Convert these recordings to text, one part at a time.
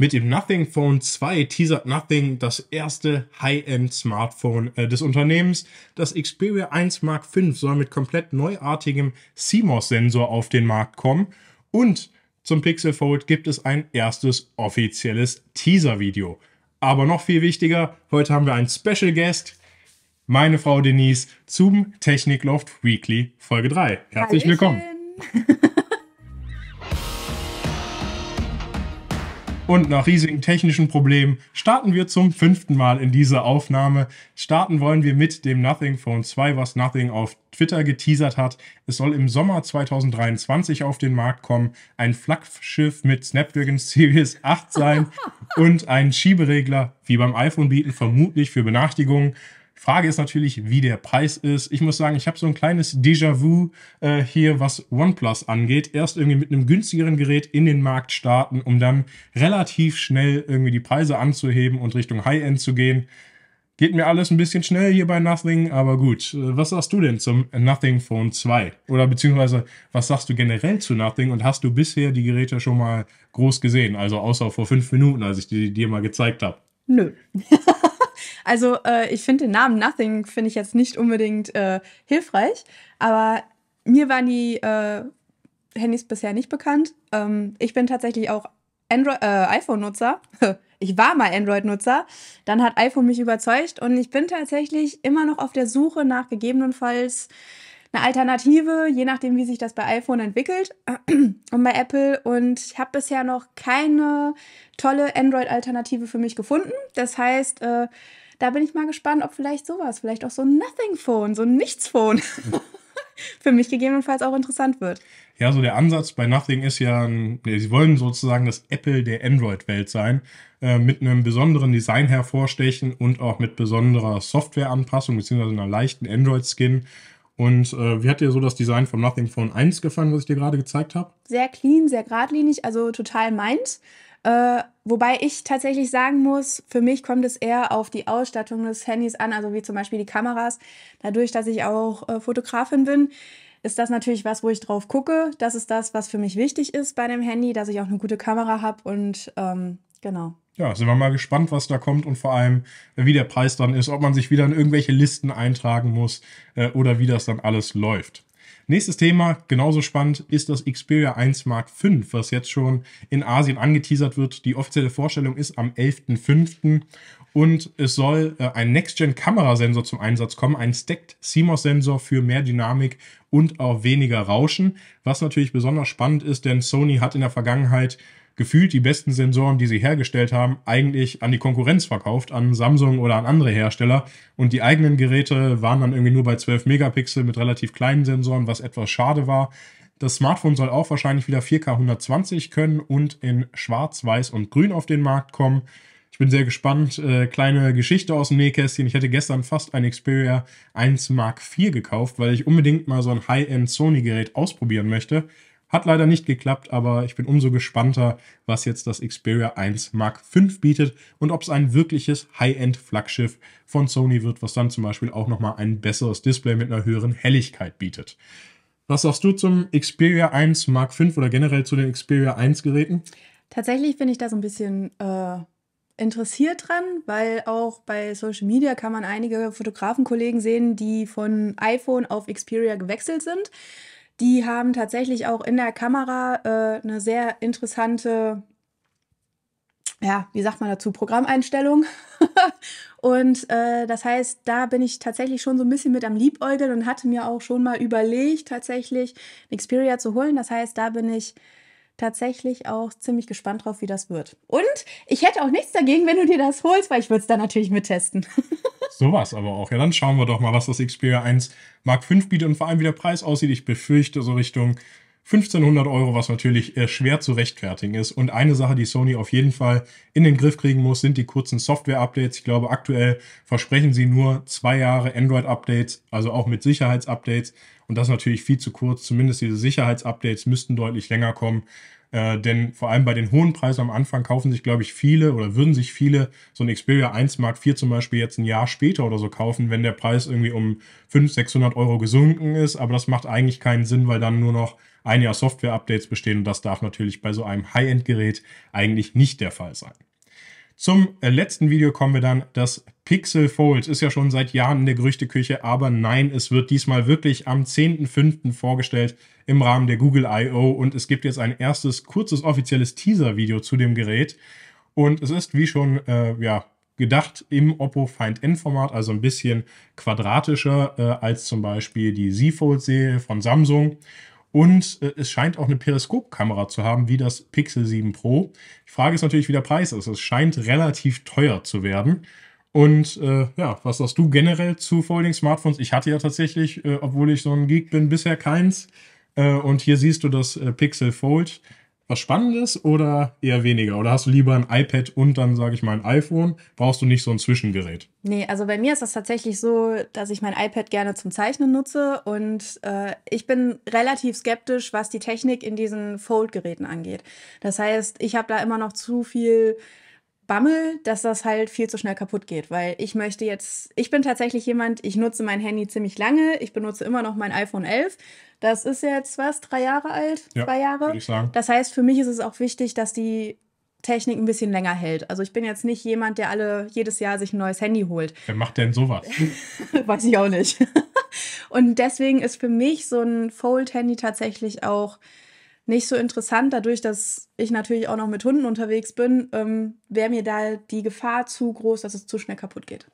Mit dem Nothing Phone 2 teasert Nothing das erste High-End-Smartphone äh, des Unternehmens. Das Xperia 1 Mark V soll mit komplett neuartigem CMOS-Sensor auf den Markt kommen. Und zum Pixel Fold gibt es ein erstes offizielles Teaser-Video. Aber noch viel wichtiger, heute haben wir einen Special Guest, meine Frau Denise, zum Technikloft Weekly Folge 3. Herzlich Hallöchen. willkommen. Und nach riesigen technischen Problemen starten wir zum fünften Mal in dieser Aufnahme. Starten wollen wir mit dem Nothing Phone 2, was Nothing auf Twitter geteasert hat. Es soll im Sommer 2023 auf den Markt kommen, ein Flaggschiff mit Snapdragon Series 8 sein und einen Schieberegler, wie beim iPhone bieten, vermutlich für Benachrichtigungen. Frage ist natürlich, wie der Preis ist. Ich muss sagen, ich habe so ein kleines Déjà-vu äh, hier, was OnePlus angeht. Erst irgendwie mit einem günstigeren Gerät in den Markt starten, um dann relativ schnell irgendwie die Preise anzuheben und Richtung High-End zu gehen. Geht mir alles ein bisschen schnell hier bei Nothing, aber gut. Äh, was sagst du denn zum Nothing Phone 2? Oder beziehungsweise, was sagst du generell zu Nothing und hast du bisher die Geräte schon mal groß gesehen? Also außer vor fünf Minuten, als ich die dir mal gezeigt habe. Nö. Also äh, ich finde den Namen Nothing finde ich jetzt nicht unbedingt äh, hilfreich, aber mir waren die äh, Handys bisher nicht bekannt. Ähm, ich bin tatsächlich auch äh, iPhone-Nutzer. Ich war mal Android-Nutzer, dann hat iPhone mich überzeugt und ich bin tatsächlich immer noch auf der Suche nach gegebenenfalls eine Alternative, je nachdem, wie sich das bei iPhone entwickelt und bei Apple. Und ich habe bisher noch keine tolle Android-Alternative für mich gefunden. Das heißt, äh, da bin ich mal gespannt, ob vielleicht sowas, vielleicht auch so ein Nothing-Phone, so ein Nichts-Phone für mich gegebenenfalls auch interessant wird. Ja, so der Ansatz bei Nothing ist ja, sie wollen sozusagen das Apple der Android-Welt sein, äh, mit einem besonderen Design hervorstechen und auch mit besonderer Softwareanpassung, beziehungsweise einer leichten Android-Skin. Und äh, wie hat dir so das Design vom Nothing Phone 1 gefallen, was ich dir gerade gezeigt habe? Sehr clean, sehr geradlinig, also total meins. Äh, wobei ich tatsächlich sagen muss, für mich kommt es eher auf die Ausstattung des Handys an, also wie zum Beispiel die Kameras. Dadurch, dass ich auch äh, Fotografin bin, ist das natürlich was, wo ich drauf gucke. Das ist das, was für mich wichtig ist bei dem Handy, dass ich auch eine gute Kamera habe und ähm, genau. Ja, sind wir mal gespannt, was da kommt und vor allem, äh, wie der Preis dann ist, ob man sich wieder in irgendwelche Listen eintragen muss äh, oder wie das dann alles läuft. Nächstes Thema, genauso spannend, ist das Xperia 1 Mark V, was jetzt schon in Asien angeteasert wird. Die offizielle Vorstellung ist am 11.05. Und es soll äh, ein Next-Gen-Kamerasensor zum Einsatz kommen, ein Stacked CMOS-Sensor für mehr Dynamik und auch weniger Rauschen, was natürlich besonders spannend ist, denn Sony hat in der Vergangenheit gefühlt die besten Sensoren, die sie hergestellt haben, eigentlich an die Konkurrenz verkauft, an Samsung oder an andere Hersteller. Und die eigenen Geräte waren dann irgendwie nur bei 12 Megapixel mit relativ kleinen Sensoren, was etwas schade war. Das Smartphone soll auch wahrscheinlich wieder 4K 120 können und in Schwarz, Weiß und Grün auf den Markt kommen. Ich bin sehr gespannt. Äh, kleine Geschichte aus dem Nähkästchen. Ich hätte gestern fast ein Xperia 1 Mark IV gekauft, weil ich unbedingt mal so ein High-End Sony-Gerät ausprobieren möchte. Hat leider nicht geklappt, aber ich bin umso gespannter, was jetzt das Xperia 1 Mark 5 bietet und ob es ein wirkliches High-End-Flaggschiff von Sony wird, was dann zum Beispiel auch nochmal ein besseres Display mit einer höheren Helligkeit bietet. Was sagst du zum Xperia 1 Mark 5 oder generell zu den Xperia 1 Geräten? Tatsächlich bin ich da so ein bisschen äh, interessiert dran, weil auch bei Social Media kann man einige Fotografenkollegen sehen, die von iPhone auf Xperia gewechselt sind. Die haben tatsächlich auch in der Kamera äh, eine sehr interessante, ja, wie sagt man dazu, Programmeinstellung. und äh, das heißt, da bin ich tatsächlich schon so ein bisschen mit am Liebäugeln und hatte mir auch schon mal überlegt, tatsächlich eine Xperia zu holen. Das heißt, da bin ich tatsächlich auch ziemlich gespannt drauf, wie das wird. Und ich hätte auch nichts dagegen, wenn du dir das holst, weil ich würde es dann natürlich mittesten. Sowas aber auch. Ja, dann schauen wir doch mal, was das Xperia 1 Mark 5 bietet und vor allem, wie der Preis aussieht. Ich befürchte so Richtung 1500 Euro, was natürlich äh, schwer zu rechtfertigen ist. Und eine Sache, die Sony auf jeden Fall in den Griff kriegen muss, sind die kurzen Software-Updates. Ich glaube, aktuell versprechen sie nur zwei Jahre Android-Updates, also auch mit Sicherheitsupdates. Und das ist natürlich viel zu kurz. Zumindest diese Sicherheitsupdates müssten deutlich länger kommen. Äh, denn vor allem bei den hohen Preisen am Anfang kaufen sich, glaube ich, viele oder würden sich viele so ein Xperia 1 Mark 4 zum Beispiel jetzt ein Jahr später oder so kaufen, wenn der Preis irgendwie um 500, 600 Euro gesunken ist. Aber das macht eigentlich keinen Sinn, weil dann nur noch ein Jahr Software-Updates bestehen und das darf natürlich bei so einem High-End-Gerät eigentlich nicht der Fall sein. Zum äh, letzten Video kommen wir dann, das Pixel Fold ist ja schon seit Jahren in der Gerüchteküche, aber nein, es wird diesmal wirklich am 10.05. vorgestellt im Rahmen der Google I.O. und es gibt jetzt ein erstes kurzes offizielles Teaser-Video zu dem Gerät. Und es ist, wie schon äh, ja, gedacht, im Oppo Find N-Format, also ein bisschen quadratischer äh, als zum Beispiel die Z Fold-Serie von Samsung. Und äh, es scheint auch eine Periskopkamera zu haben, wie das Pixel 7 Pro. Die Frage ist natürlich, wie der Preis ist. Es scheint relativ teuer zu werden. Und äh, ja, was sagst du generell zu Folding-Smartphones? Ich hatte ja tatsächlich, äh, obwohl ich so ein Geek bin, bisher keins. Äh, und hier siehst du das äh, Pixel Fold. Was Spannendes oder eher weniger? Oder hast du lieber ein iPad und dann, sage ich mal, ein iPhone? Brauchst du nicht so ein Zwischengerät? Nee, also bei mir ist das tatsächlich so, dass ich mein iPad gerne zum Zeichnen nutze. Und äh, ich bin relativ skeptisch, was die Technik in diesen Fold-Geräten angeht. Das heißt, ich habe da immer noch zu viel Bammel, dass das halt viel zu schnell kaputt geht, weil ich möchte jetzt, ich bin tatsächlich jemand, ich nutze mein Handy ziemlich lange, ich benutze immer noch mein iPhone 11. Das ist jetzt was, drei Jahre alt, ja, zwei Jahre? Ich sagen. Das heißt, für mich ist es auch wichtig, dass die Technik ein bisschen länger hält. Also ich bin jetzt nicht jemand, der alle jedes Jahr sich ein neues Handy holt. Wer macht denn sowas? Weiß ich auch nicht. Und deswegen ist für mich so ein Fold-Handy tatsächlich auch nicht so interessant. Dadurch, dass ich natürlich auch noch mit Hunden unterwegs bin, ähm, wäre mir da die Gefahr zu groß, dass es zu schnell kaputt geht.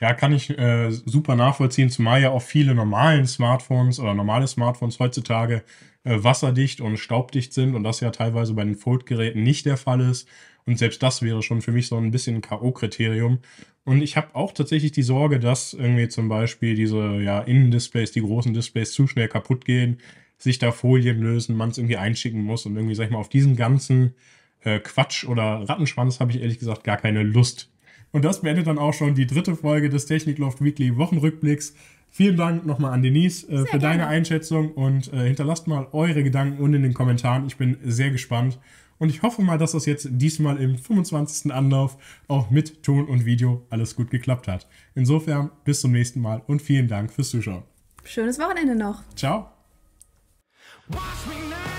Ja, kann ich äh, super nachvollziehen, zumal ja auch viele normalen Smartphones oder normale Smartphones heutzutage äh, wasserdicht und staubdicht sind und das ja teilweise bei den Fold-Geräten nicht der Fall ist. Und selbst das wäre schon für mich so ein bisschen ein K.O.-Kriterium. Und ich habe auch tatsächlich die Sorge, dass irgendwie zum Beispiel diese ja, Innendisplays, die großen Displays zu schnell kaputt gehen sich da Folien lösen, man es irgendwie einschicken muss und irgendwie, sag ich mal, auf diesen ganzen äh, Quatsch oder Rattenschwanz habe ich ehrlich gesagt gar keine Lust. Und das beendet dann auch schon die dritte Folge des Technikloft Weekly Wochenrückblicks. Vielen Dank nochmal an Denise äh, für gerne. deine Einschätzung und äh, hinterlasst mal eure Gedanken unten in den Kommentaren. Ich bin sehr gespannt und ich hoffe mal, dass das jetzt diesmal im 25. Anlauf auch mit Ton und Video alles gut geklappt hat. Insofern bis zum nächsten Mal und vielen Dank fürs Zuschauen. Schönes Wochenende noch. Ciao. Watch me now.